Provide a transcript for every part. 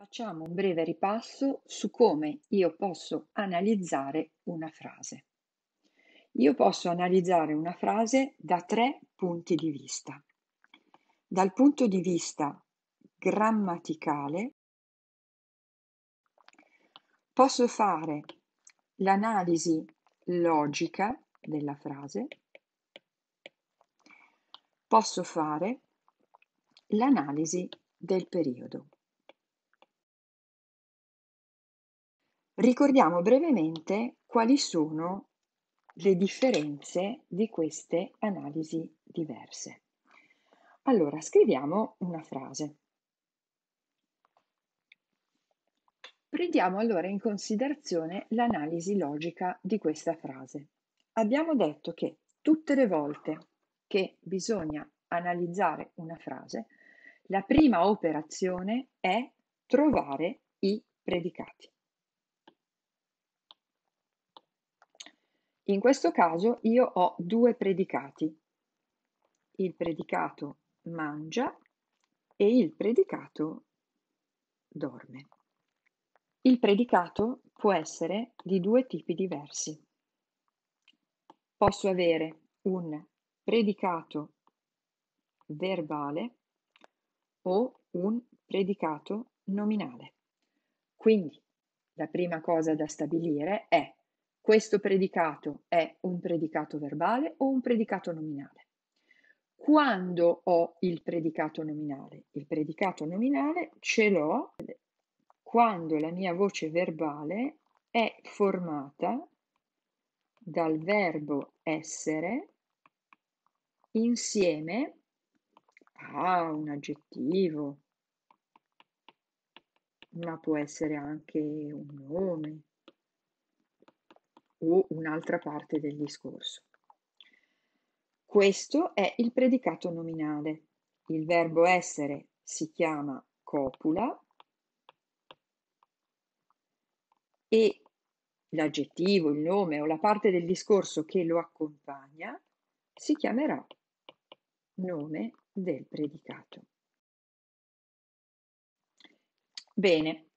Facciamo un breve ripasso su come io posso analizzare una frase. Io posso analizzare una frase da tre punti di vista. Dal punto di vista grammaticale posso fare l'analisi logica della frase, posso fare l'analisi del periodo. Ricordiamo brevemente quali sono le differenze di queste analisi diverse. Allora, scriviamo una frase. Prendiamo allora in considerazione l'analisi logica di questa frase. Abbiamo detto che tutte le volte che bisogna analizzare una frase, la prima operazione è trovare i predicati. In questo caso io ho due predicati, il predicato mangia e il predicato dorme. Il predicato può essere di due tipi diversi. Posso avere un predicato verbale o un predicato nominale. Quindi la prima cosa da stabilire è questo predicato è un predicato verbale o un predicato nominale. Quando ho il predicato nominale? Il predicato nominale ce l'ho quando la mia voce verbale è formata dal verbo essere insieme a un aggettivo, ma può essere anche un nome, o un'altra parte del discorso. Questo è il predicato nominale. Il verbo essere si chiama copula e l'aggettivo, il nome o la parte del discorso che lo accompagna si chiamerà nome del predicato. Bene,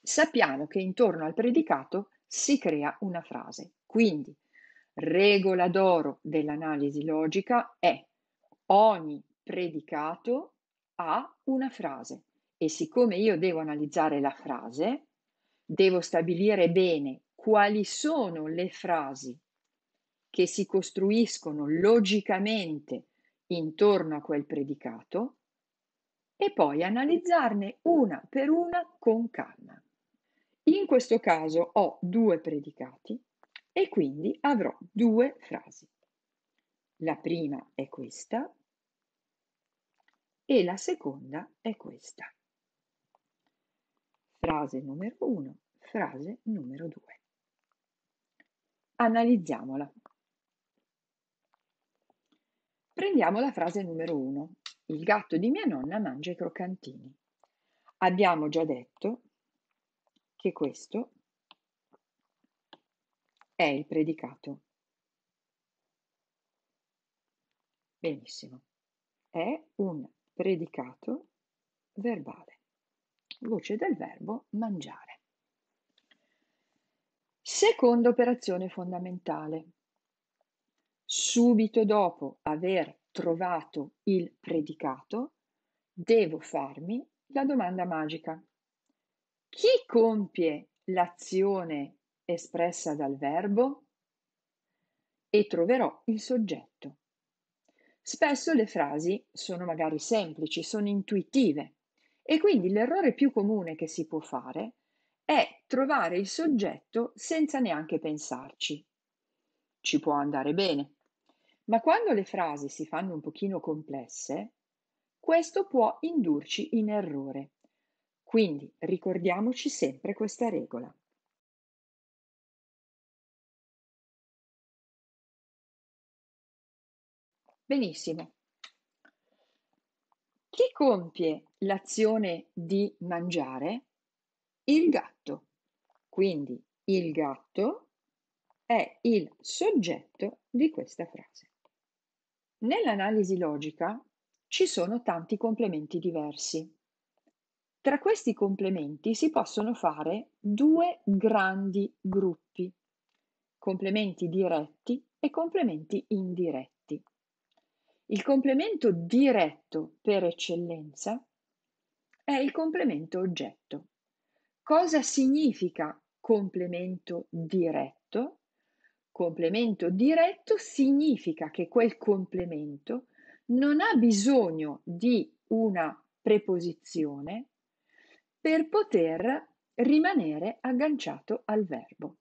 sappiamo che intorno al predicato si crea una frase. Quindi, regola d'oro dell'analisi logica è ogni predicato ha una frase e siccome io devo analizzare la frase, devo stabilire bene quali sono le frasi che si costruiscono logicamente intorno a quel predicato e poi analizzarne una per una con calma. In questo caso ho due predicati e quindi avrò due frasi. La prima è questa e la seconda è questa. Frase numero 1, frase numero 2. Analizziamola. Prendiamo la frase numero 1. Il gatto di mia nonna mangia i croccantini. Abbiamo già detto che questo è il predicato. Benissimo, è un predicato verbale, voce del verbo mangiare. Seconda operazione fondamentale. Subito dopo aver trovato il predicato, devo farmi la domanda magica. Chi compie l'azione espressa dal verbo? E troverò il soggetto. Spesso le frasi sono magari semplici, sono intuitive e quindi l'errore più comune che si può fare è trovare il soggetto senza neanche pensarci. Ci può andare bene, ma quando le frasi si fanno un pochino complesse, questo può indurci in errore. Quindi ricordiamoci sempre questa regola. Benissimo. Chi compie l'azione di mangiare? Il gatto. Quindi il gatto è il soggetto di questa frase. Nell'analisi logica ci sono tanti complementi diversi. Tra questi complementi si possono fare due grandi gruppi, complementi diretti e complementi indiretti. Il complemento diretto per eccellenza è il complemento oggetto. Cosa significa complemento diretto? Complemento diretto significa che quel complemento non ha bisogno di una preposizione, per poter rimanere agganciato al verbo.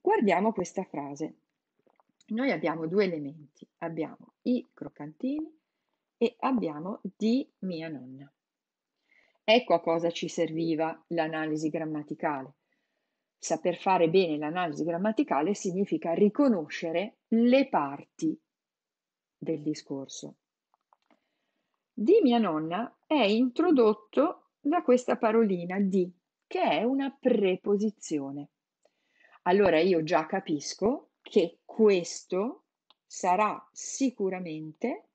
Guardiamo questa frase. Noi abbiamo due elementi, abbiamo i croccantini e abbiamo di mia nonna. Ecco a cosa ci serviva l'analisi grammaticale. Saper fare bene l'analisi grammaticale significa riconoscere le parti del discorso. Di mia nonna è introdotto da questa parolina di, che è una preposizione. Allora io già capisco che questo sarà sicuramente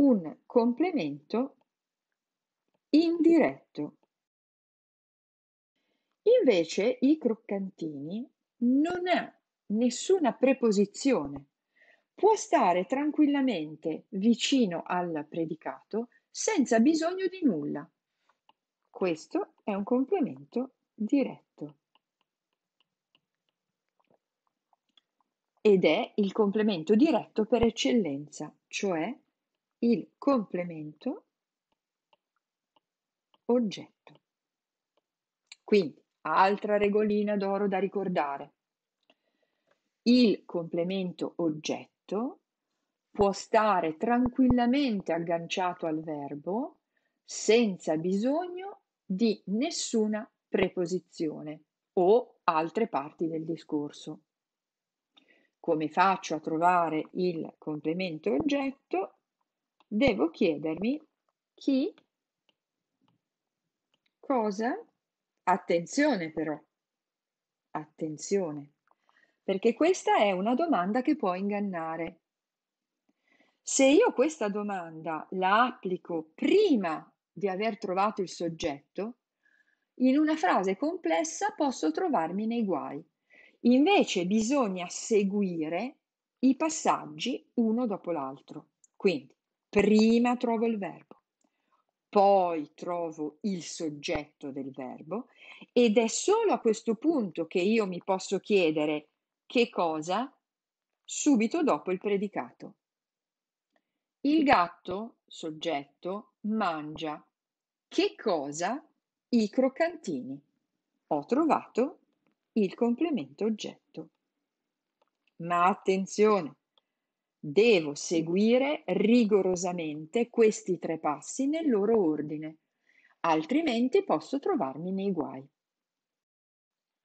un complemento indiretto. Invece i croccantini non ha nessuna preposizione. Può stare tranquillamente vicino al predicato senza bisogno di nulla. Questo è un complemento diretto. Ed è il complemento diretto per eccellenza, cioè il complemento oggetto. Quindi, altra regolina d'oro da ricordare. Il complemento oggetto può stare tranquillamente agganciato al verbo senza bisogno di nessuna preposizione o altre parti del discorso. Come faccio a trovare il complemento oggetto? Devo chiedermi chi, cosa, attenzione però, attenzione, perché questa è una domanda che può ingannare. Se io questa domanda la applico prima di aver trovato il soggetto, in una frase complessa posso trovarmi nei guai. Invece bisogna seguire i passaggi uno dopo l'altro. Quindi, prima trovo il verbo, poi trovo il soggetto del verbo ed è solo a questo punto che io mi posso chiedere che cosa subito dopo il predicato. Il gatto, soggetto, mangia. Che cosa? I croccantini. Ho trovato il complemento oggetto. Ma attenzione, devo seguire rigorosamente questi tre passi nel loro ordine, altrimenti posso trovarmi nei guai.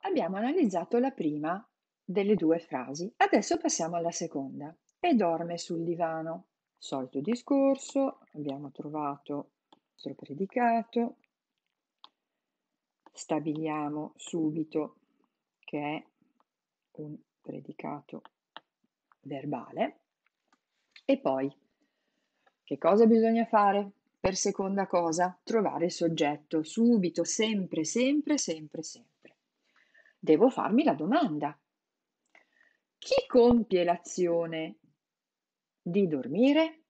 Abbiamo analizzato la prima delle due frasi, adesso passiamo alla seconda. E dorme sul divano. Solito discorso, abbiamo trovato nostro predicato, stabiliamo subito che è un predicato verbale e poi che cosa bisogna fare? Per seconda cosa, trovare il soggetto subito, sempre, sempre, sempre, sempre. Devo farmi la domanda. Chi compie l'azione di dormire?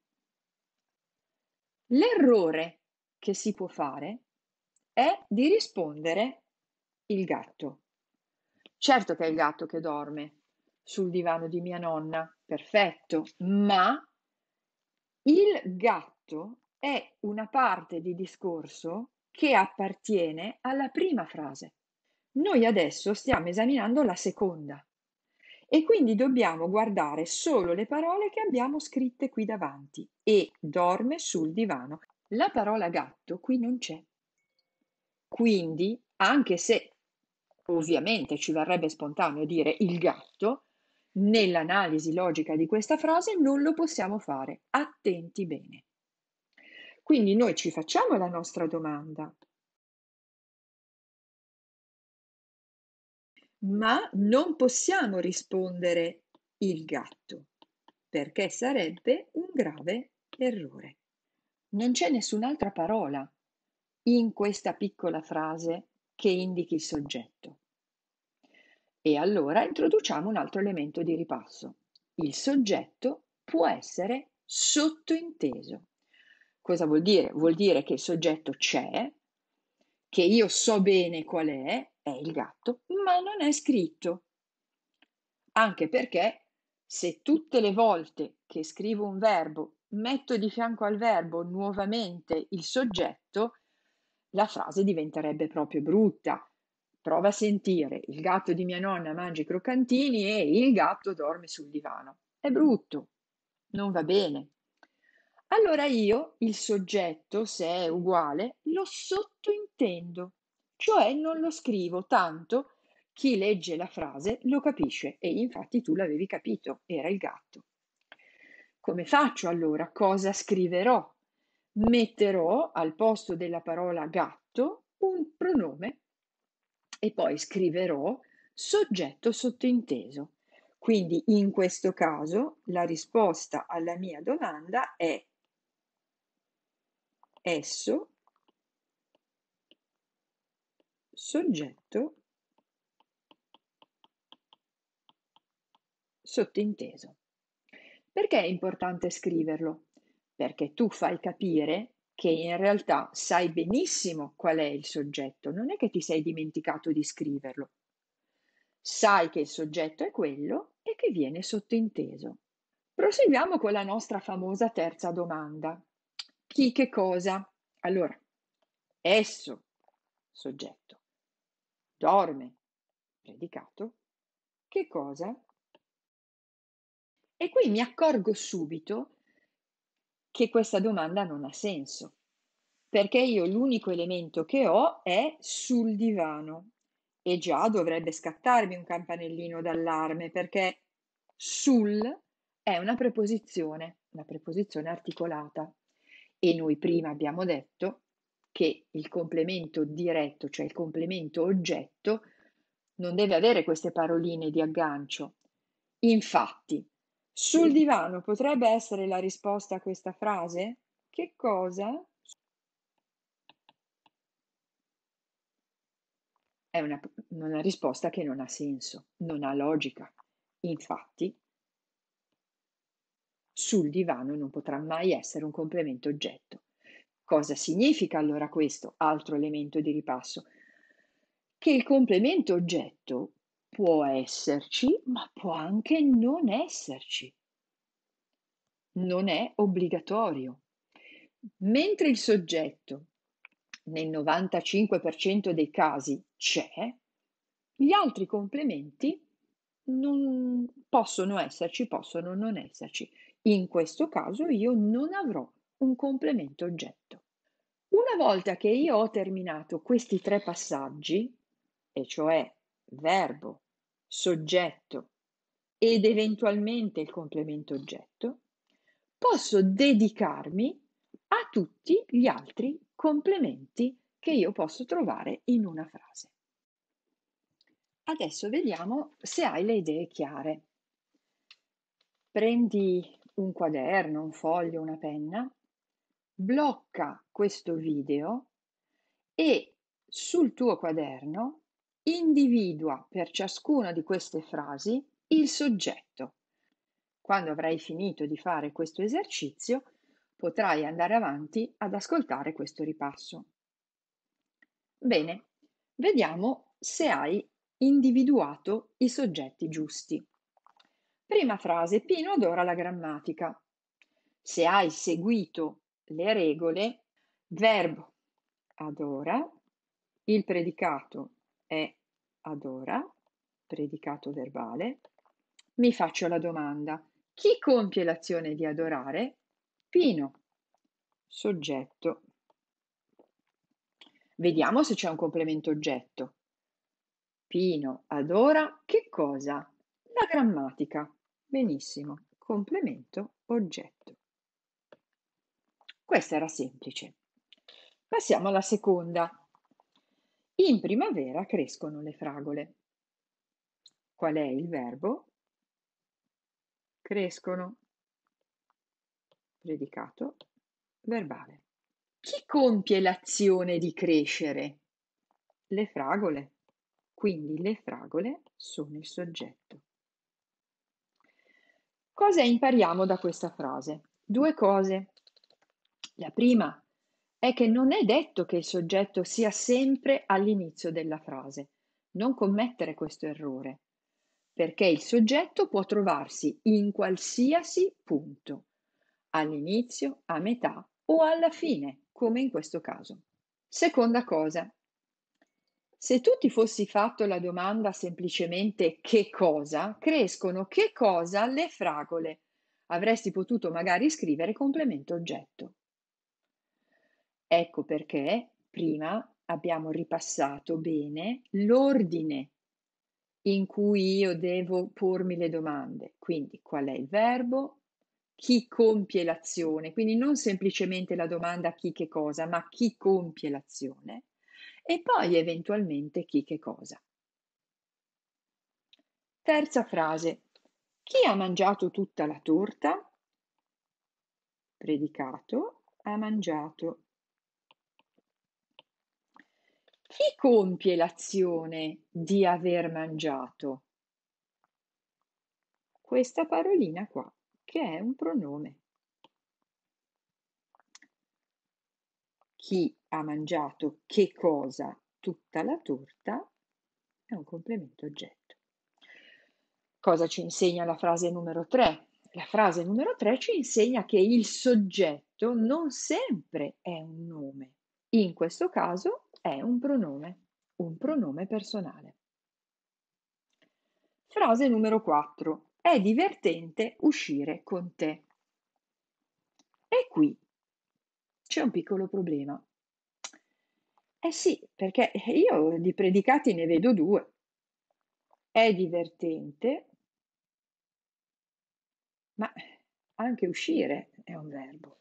L'errore che si può fare è di rispondere il gatto. Certo che è il gatto che dorme sul divano di mia nonna, perfetto, ma il gatto è una parte di discorso che appartiene alla prima frase. Noi adesso stiamo esaminando la seconda e quindi dobbiamo guardare solo le parole che abbiamo scritte qui davanti e dorme sul divano. La parola gatto qui non c'è. Quindi, anche se ovviamente ci verrebbe spontaneo dire il gatto, nell'analisi logica di questa frase non lo possiamo fare. Attenti bene. Quindi noi ci facciamo la nostra domanda. Ma non possiamo rispondere il gatto, perché sarebbe un grave errore. Non c'è nessun'altra parola in questa piccola frase che indichi il soggetto. E allora introduciamo un altro elemento di ripasso. Il soggetto può essere sottointeso. Cosa vuol dire? Vuol dire che il soggetto c'è, che io so bene qual è, è il gatto, ma non è scritto. Anche perché se tutte le volte che scrivo un verbo metto di fianco al verbo nuovamente il soggetto, la frase diventerebbe proprio brutta. Prova a sentire, il gatto di mia nonna mangia i croccantini e il gatto dorme sul divano. È brutto, non va bene. Allora io il soggetto, se è uguale, lo sottointendo, cioè non lo scrivo tanto chi legge la frase lo capisce e infatti tu l'avevi capito, era il gatto. Come faccio allora? Cosa scriverò? Metterò al posto della parola gatto un pronome e poi scriverò soggetto sottinteso. Quindi in questo caso la risposta alla mia domanda è esso soggetto sottinteso. Perché è importante scriverlo? Perché tu fai capire che in realtà sai benissimo qual è il soggetto, non è che ti sei dimenticato di scriverlo. Sai che il soggetto è quello e che viene sottinteso. Proseguiamo con la nostra famosa terza domanda. Chi che cosa? Allora, esso, soggetto, dorme, predicato, che cosa? E qui mi accorgo subito che questa domanda non ha senso, perché io l'unico elemento che ho è sul divano e già dovrebbe scattarmi un campanellino d'allarme perché sul è una preposizione, una preposizione articolata e noi prima abbiamo detto che il complemento diretto, cioè il complemento oggetto, non deve avere queste paroline di aggancio. Infatti, sul divano potrebbe essere la risposta a questa frase? Che cosa? È una, una risposta che non ha senso, non ha logica. Infatti, sul divano non potrà mai essere un complemento oggetto. Cosa significa allora questo? Altro elemento di ripasso. Che il complemento oggetto può esserci, ma può anche non esserci. Non è obbligatorio. Mentre il soggetto nel 95% dei casi c'è, gli altri complementi non possono esserci, possono non esserci. In questo caso io non avrò un complemento oggetto. Una volta che io ho terminato questi tre passaggi, e cioè verbo, soggetto ed eventualmente il complemento oggetto, posso dedicarmi a tutti gli altri complementi che io posso trovare in una frase. Adesso vediamo se hai le idee chiare. Prendi un quaderno, un foglio, una penna, blocca questo video e sul tuo quaderno individua per ciascuna di queste frasi il soggetto. Quando avrai finito di fare questo esercizio, potrai andare avanti ad ascoltare questo ripasso. Bene, vediamo se hai individuato i soggetti giusti. Prima frase, Pino adora la grammatica. Se hai seguito le regole, verbo adora, il predicato è adora, predicato verbale, mi faccio la domanda, chi compie l'azione di adorare? Pino, soggetto. Vediamo se c'è un complemento oggetto. Pino adora che cosa? La grammatica. Benissimo, complemento oggetto. Questa era semplice. Passiamo alla seconda. In primavera crescono le fragole. Qual è il verbo? Crescono. Predicato verbale. Chi compie l'azione di crescere? Le fragole. Quindi le fragole sono il soggetto. Cosa impariamo da questa frase? Due cose. La prima, è che non è detto che il soggetto sia sempre all'inizio della frase. Non commettere questo errore, perché il soggetto può trovarsi in qualsiasi punto, all'inizio, a metà o alla fine, come in questo caso. Seconda cosa, se tu ti fossi fatto la domanda semplicemente che cosa, crescono che cosa le fragole. Avresti potuto magari scrivere complemento oggetto. Ecco perché prima abbiamo ripassato bene l'ordine in cui io devo pormi le domande. Quindi qual è il verbo, chi compie l'azione, quindi non semplicemente la domanda chi che cosa, ma chi compie l'azione e poi eventualmente chi che cosa. Terza frase. Chi ha mangiato tutta la torta? Predicato ha mangiato chi compie l'azione di aver mangiato? Questa parolina qua, che è un pronome. Chi ha mangiato che cosa? Tutta la torta è un complemento oggetto. Cosa ci insegna la frase numero 3? La frase numero 3 ci insegna che il soggetto non sempre è un nome in questo caso è un pronome, un pronome personale. Frase numero 4. È divertente uscire con te. E qui c'è un piccolo problema. Eh sì, perché io di predicati ne vedo due. È divertente, ma anche uscire è un verbo.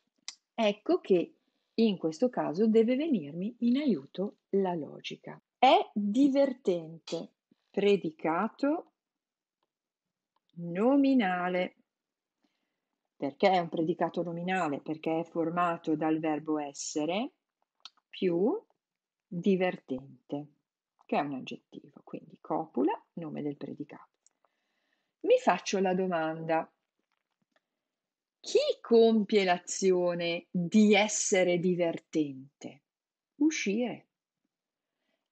Ecco che in questo caso deve venirmi in aiuto la logica. È divertente. Predicato nominale. Perché è un predicato nominale? Perché è formato dal verbo essere più divertente, che è un aggettivo. Quindi copula, nome del predicato. Mi faccio la domanda chi compie l'azione di essere divertente? Uscire.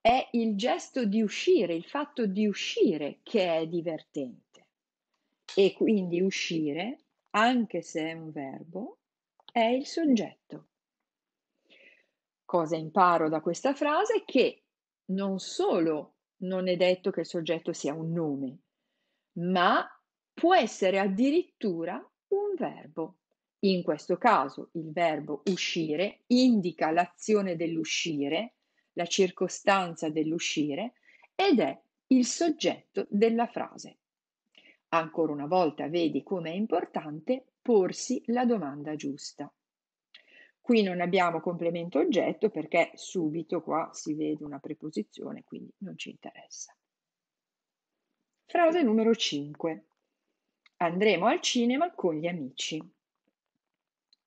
È il gesto di uscire, il fatto di uscire che è divertente. E quindi uscire, anche se è un verbo, è il soggetto. Cosa imparo da questa frase? Che non solo non è detto che il soggetto sia un nome, ma può essere addirittura verbo. In questo caso il verbo uscire indica l'azione dell'uscire, la circostanza dell'uscire ed è il soggetto della frase. Ancora una volta vedi come è importante porsi la domanda giusta. Qui non abbiamo complemento oggetto perché subito qua si vede una preposizione, quindi non ci interessa. Frase numero 5. Andremo al cinema con gli amici.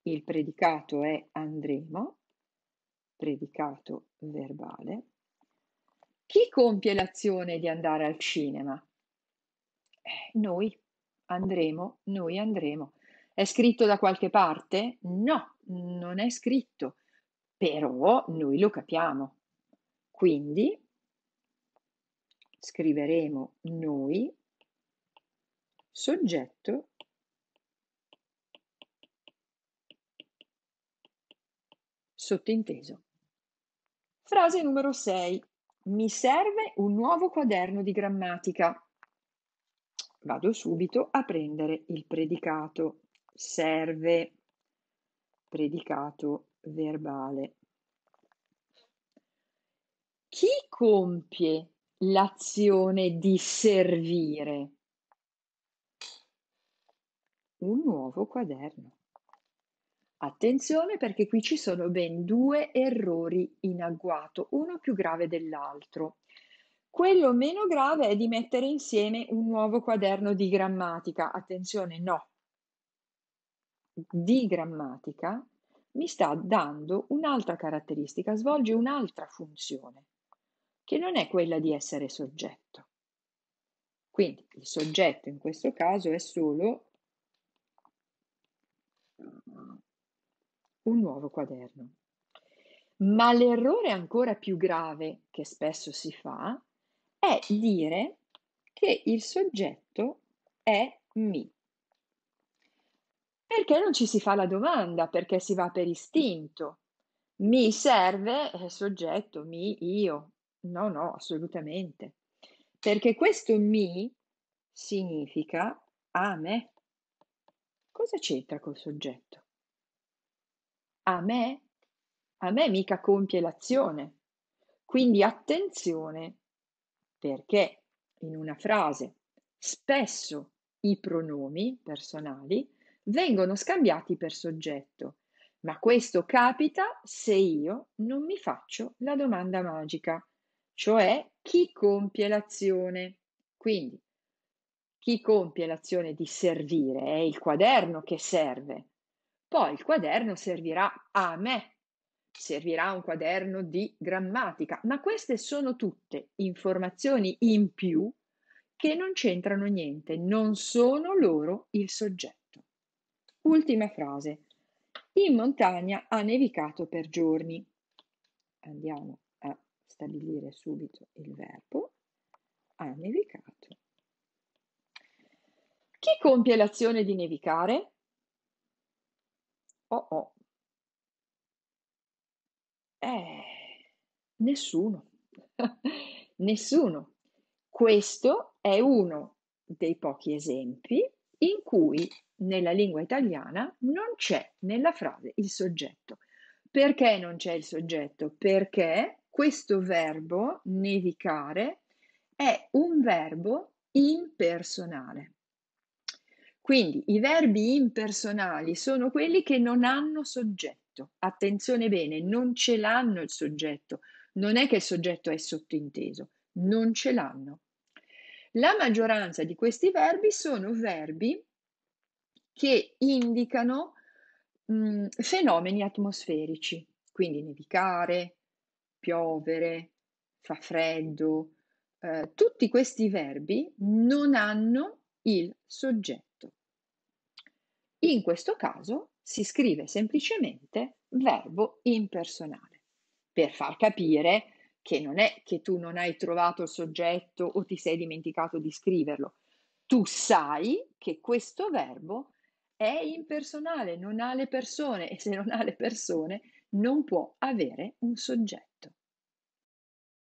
Il predicato è andremo, predicato verbale. Chi compie l'azione di andare al cinema? Eh, noi andremo, noi andremo. È scritto da qualche parte? No, non è scritto, però noi lo capiamo. Quindi scriveremo noi soggetto sottinteso. Frase numero 6. Mi serve un nuovo quaderno di grammatica. Vado subito a prendere il predicato. Serve. Predicato verbale. Chi compie l'azione di servire? un nuovo quaderno. Attenzione perché qui ci sono ben due errori in agguato, uno più grave dell'altro. Quello meno grave è di mettere insieme un nuovo quaderno di grammatica. Attenzione, no. Di grammatica mi sta dando un'altra caratteristica, svolge un'altra funzione, che non è quella di essere soggetto. Quindi il soggetto in questo caso è solo un nuovo quaderno. Ma l'errore ancora più grave che spesso si fa è dire che il soggetto è mi. Perché non ci si fa la domanda? Perché si va per istinto. Mi serve eh, soggetto, mi, io. No, no, assolutamente. Perché questo mi significa a me. Cosa c'entra col soggetto? a me, a me mica compie l'azione. Quindi attenzione perché in una frase spesso i pronomi personali vengono scambiati per soggetto, ma questo capita se io non mi faccio la domanda magica, cioè chi compie l'azione. Quindi chi compie l'azione di servire è il quaderno che serve, poi il quaderno servirà a me, servirà un quaderno di grammatica, ma queste sono tutte informazioni in più che non c'entrano niente, non sono loro il soggetto. Ultima frase. In montagna ha nevicato per giorni. Andiamo a stabilire subito il verbo. Ha nevicato. Chi compie l'azione di nevicare? Oh oh. Eh, nessuno, nessuno. Questo è uno dei pochi esempi in cui nella lingua italiana non c'è nella frase il soggetto. Perché non c'è il soggetto? Perché questo verbo nevicare è un verbo impersonale. Quindi i verbi impersonali sono quelli che non hanno soggetto. Attenzione bene, non ce l'hanno il soggetto. Non è che il soggetto è sottinteso, non ce l'hanno. La maggioranza di questi verbi sono verbi che indicano mh, mm, fenomeni atmosferici, quindi nevicare, piovere, fa freddo. Eh, tutti questi verbi non hanno il soggetto. In questo caso si scrive semplicemente verbo impersonale per far capire che non è che tu non hai trovato il soggetto o ti sei dimenticato di scriverlo. Tu sai che questo verbo è impersonale, non ha le persone e se non ha le persone non può avere un soggetto.